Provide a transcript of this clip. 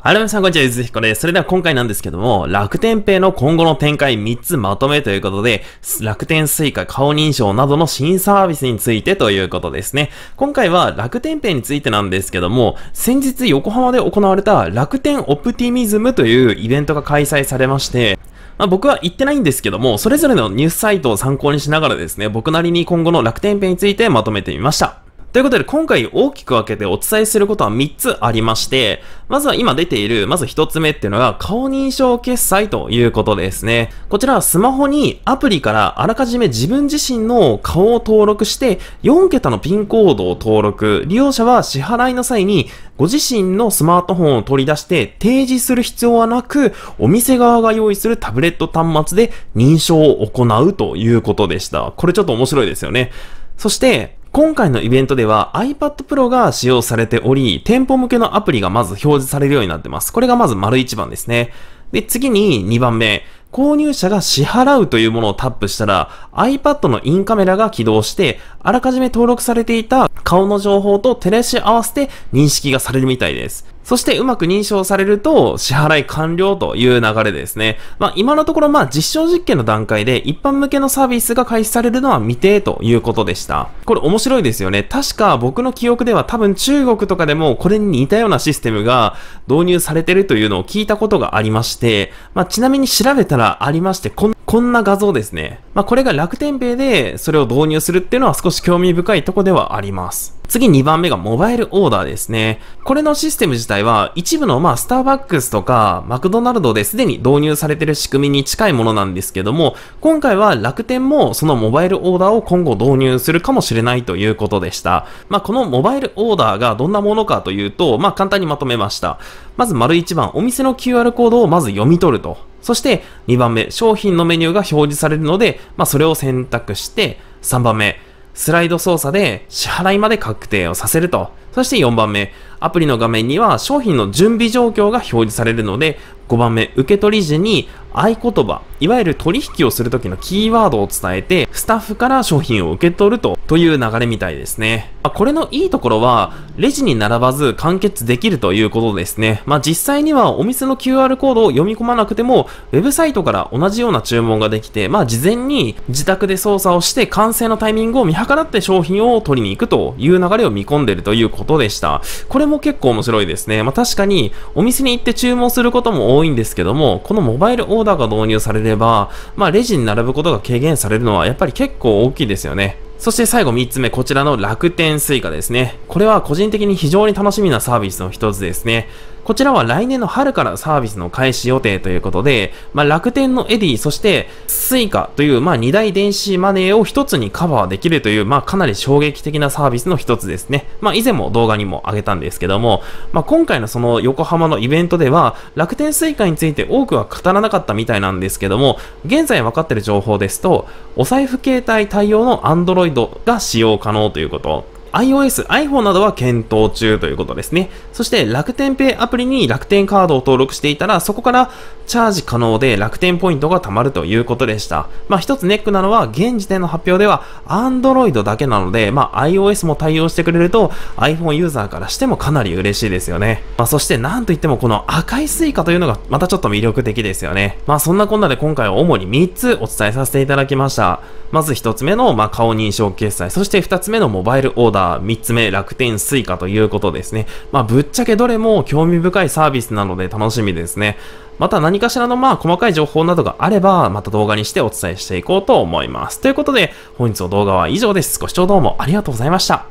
あい、みさん、こんにちは、ゆずひこです。それでは今回なんですけども、楽天ペイの今後の展開3つまとめということで、楽天スイカ顔認証などの新サービスについてということですね。今回は楽天ペイについてなんですけども、先日横浜で行われた楽天オプティミズムというイベントが開催されまして、まあ、僕は言ってないんですけども、それぞれのニュースサイトを参考にしながらですね、僕なりに今後の楽天ペイについてまとめてみました。ということで、今回大きく分けてお伝えすることは3つありまして、まずは今出ている、まず1つ目っていうのが、顔認証決済ということですね。こちらはスマホにアプリからあらかじめ自分自身の顔を登録して、4桁のピンコードを登録、利用者は支払いの際に、ご自身のスマートフォンを取り出して提示する必要はなく、お店側が用意するタブレット端末で認証を行うということでした。これちょっと面白いですよね。そして、今回のイベントでは iPad Pro が使用されており、店舗向けのアプリがまず表示されるようになってます。これがまず丸1番ですね。で、次に2番目。購入者が支払うというものをタップしたら iPad のインカメラが起動してあらかじめ登録されていた顔の情報と照らし合わせて認識がされるみたいです。そしてうまく認証されると支払い完了という流れですね。まあ今のところまあ実証実験の段階で一般向けのサービスが開始されるのは未定ということでした。これ面白いですよね。確か僕の記憶では多分中国とかでもこれに似たようなシステムが導入されてるというのを聞いたことがありまして、まあちなみに調べたらありまして、こんこんな画像ですね。まあ、これが楽天ペイでそれを導入するっていうのは少し興味深いとこではあります。次2番目がモバイルオーダーですね。これのシステム自体は一部のまあスターバックスとかマクドナルドですでに導入されてる仕組みに近いものなんですけども、今回は楽天もそのモバイルオーダーを今後導入するかもしれないということでした。まあ、このモバイルオーダーがどんなものかというと、まあ、簡単にまとめました。まず丸1番、お店の QR コードをまず読み取ると。そして2番目、商品のメニューが表示されるので、まあ、それを選択して、3番目、スライド操作で支払いまで確定をさせると。そして4番目、アプリの画面には商品の準備状況が表示されるので、5番目、受取時に合言葉、いわゆる取引をする時のキーワードを伝えて、スタッフから商品を受け取ると、という流れみたいですね。まあ、これのいいところは、レジに並ばず完結できるということですね。まあ、実際にはお店の QR コードを読み込まなくても、ウェブサイトから同じような注文ができて、まあ、事前に自宅で操作をして完成のタイミングを見計らって商品を取りに行くという流れを見込んでるということでした。これも結構面白いですね。まあ、確かに、お店に行って注文することも多いんですけども、このモバイルオーダーが導入されれば、まあ、レジに並ぶことが軽減されるのはやっぱり結構大きいですよね。そして最後3つ目、こちらの楽天 Suica ですね。これは個人的に非常に楽しみなサービスの一つですね。こちらは来年の春からサービスの開始予定ということで、まあ、楽天のエディ、そして Suica という、まあ、2大電子マネーを1つにカバーできるという、まあ、かなり衝撃的なサービスの1つですね。まあ、以前も動画にも上げたんですけども、まあ、今回のその横浜のイベントでは、楽天 Suica について多くは語らなかったみたいなんですけども、現在分かってる情報ですと、お財布携帯対応の Android ドが使用可能ということ。iOS、iPhone などは検討中ということですね。そして楽天ペイアプリに楽天カードを登録していたら、そこからチャージ可能で楽天ポイントが貯まるということでした。まあ一つネックなのは、現時点の発表では Android だけなので、まあ iOS も対応してくれると iPhone ユーザーからしてもかなり嬉しいですよね。まあそしてなんといってもこの赤いスイカというのがまたちょっと魅力的ですよね。まあそんなこんなで今回は主に3つお伝えさせていただきました。まず1つ目のまあ顔認証決済、そして2つ目のモバイルオーダー3つ目楽天スイカということですね。まあぶっちゃけどれも興味深いサービスなので楽しみですね。また何かしらのまあ細かい情報などがあれば、また動画にしてお伝えしていこうと思います。ということで、本日の動画は以上です。ご視聴どうもありがとうございました。